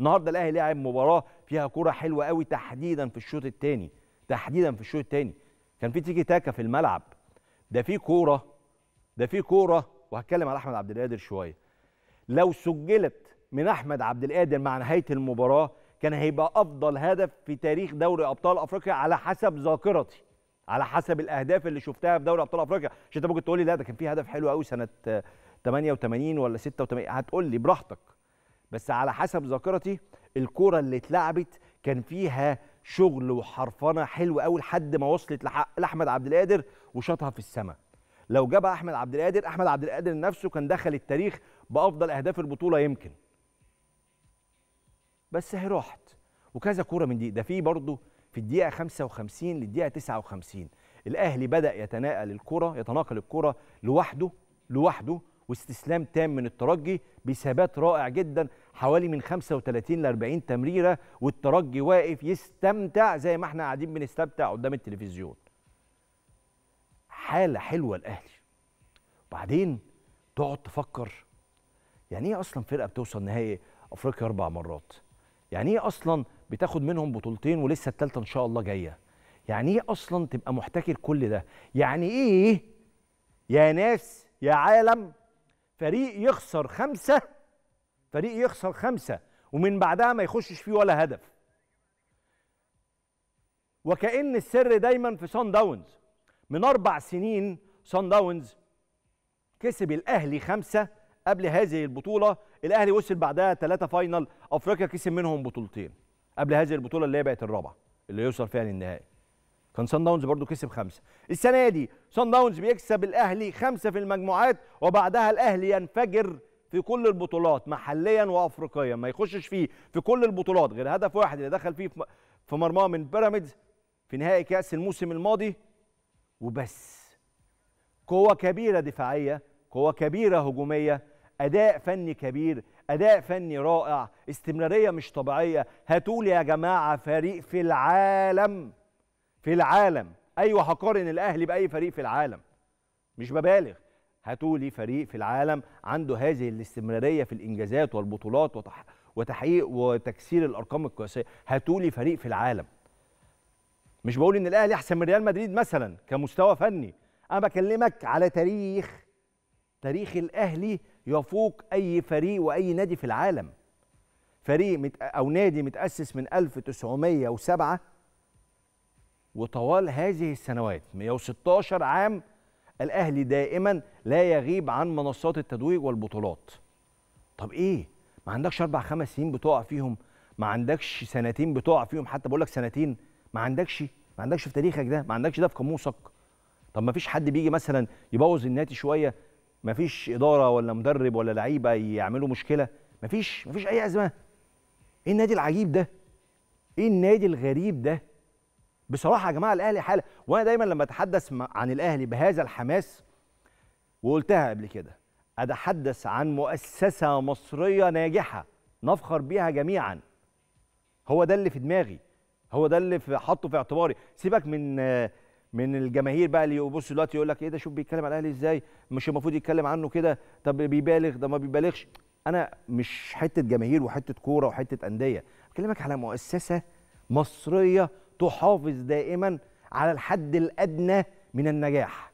النهارده الاهلي لعب مباراه فيها كره حلوه قوي تحديدا في الشوط الثاني تحديدا في الشوط الثاني كان في تيكي تاكا في الملعب ده في كوره ده في كوره وهتكلم على احمد عبد القادر شويه لو سجلت من احمد عبد القادر مع نهايه المباراه كان هيبقى افضل هدف في تاريخ دوري ابطال افريقيا على حسب ذاكرتي على حسب الاهداف اللي شفتها في دوري ابطال افريقيا عشان انت ممكن تقول لي لا ده كان في هدف حلو قوي سنه 88 ولا 86 هتقول لي براحتك بس على حسب ذاكرتي الكرة اللي اتلعبت كان فيها شغل وحرفنه حلو قوي لحد ما وصلت لحق لاحمد عبد القادر وشاطها في السماء لو جابها احمد عبد القادر احمد عبد القادر نفسه كان دخل التاريخ بافضل اهداف البطوله يمكن بس هي راحت وكذا كوره من دي ده في برضه في الدقيقه 55 للدقيقه 59 الاهلي بدا يتناقل الكره يتناقل الكره لوحده لوحده واستسلام تام من الترجي بثبات رائع جدا حوالي من 35 ل 40 تمريره والترجي واقف يستمتع زي ما احنا قاعدين بنستمتع قدام التلفزيون. حاله حلوه الاهلي. وبعدين تقعد تفكر يعني ايه اصلا فرقه بتوصل نهائي افريقيا اربع مرات؟ يعني ايه اصلا بتاخد منهم بطولتين ولسه الثالثه ان شاء الله جايه؟ يعني ايه اصلا تبقى محتكر كل ده؟ يعني ايه يا ناس يا عالم فريق يخسر خمسة فريق يخسر خمسة ومن بعدها ما يخشش فيه ولا هدف وكأن السر دايما في سان داونز من أربع سنين سان داونز كسب الأهلي خمسة قبل هذه البطولة الأهلي وصل بعدها ثلاثة فاينل أفريقيا كسب منهم بطولتين قبل هذه البطولة اللي هي بقت الرابعة اللي يوصل فيها للنهائي كان سان داونز برضو كسب خمسه السنه دي سان داونز بيكسب الاهلي خمسه في المجموعات وبعدها الاهلي ينفجر في كل البطولات محليا وافريقيا ما يخشش فيه في كل البطولات غير هدف واحد اللي دخل فيه في مرماه من بيراميدز في نهائي كاس الموسم الماضي وبس قوه كبيره دفاعيه قوه كبيره هجوميه اداء فني كبير اداء فني رائع استمراريه مش طبيعيه هاتول يا جماعه فريق في العالم في العالم ايوه هقارن الاهلي باي فريق في العالم مش ببالغ هاتوا لي فريق في العالم عنده هذه الاستمراريه في الانجازات والبطولات وتح... وتحقيق وتكسير الارقام القياسيه هاتوا لي فريق في العالم مش بقول ان الاهلي احسن من ريال مدريد مثلا كمستوى فني انا بكلمك على تاريخ تاريخ الاهلي يفوق اي فريق واي نادي في العالم فريق مت... او نادي متاسس من 1907 وطوال هذه السنوات 116 عام الأهلي دائما لا يغيب عن منصات التتويج والبطولات طب إيه؟ ما عندكش أربع خمس سنين بتقع فيهم ما عندكش سنتين بتقع فيهم حتى بقول لك سنتين ما عندكش ما عندكش في تاريخك ده ما عندكش ده في قاموسك طب ما فيش حد بيجي مثلا يبوظ النادي شويه ما فيش اداره ولا مدرب ولا لعيبه يعملوا مشكله ما فيش ما فيش اي ازمه ايه النادي العجيب ده ايه النادي الغريب ده بصراحه يا جماعه الاهلي حاله وانا دايما لما اتحدث عن الاهلي بهذا الحماس وقلتها قبل كده اتحدث عن مؤسسه مصريه ناجحه نفخر بيها جميعا هو ده اللي في دماغي هو ده اللي في حاطه في اعتباري سيبك من من الجماهير بقى اللي يبص دلوقتي يقول لك ايه ده شوف بيتكلم على الاهلي ازاي مش المفروض يتكلم عنه كده طب بيبالغ ده ما بيبالغش انا مش حته جماهير وحته كوره وحته انديه بكلمك على مؤسسه مصريه تحافظ دائما على الحد الادنى من النجاح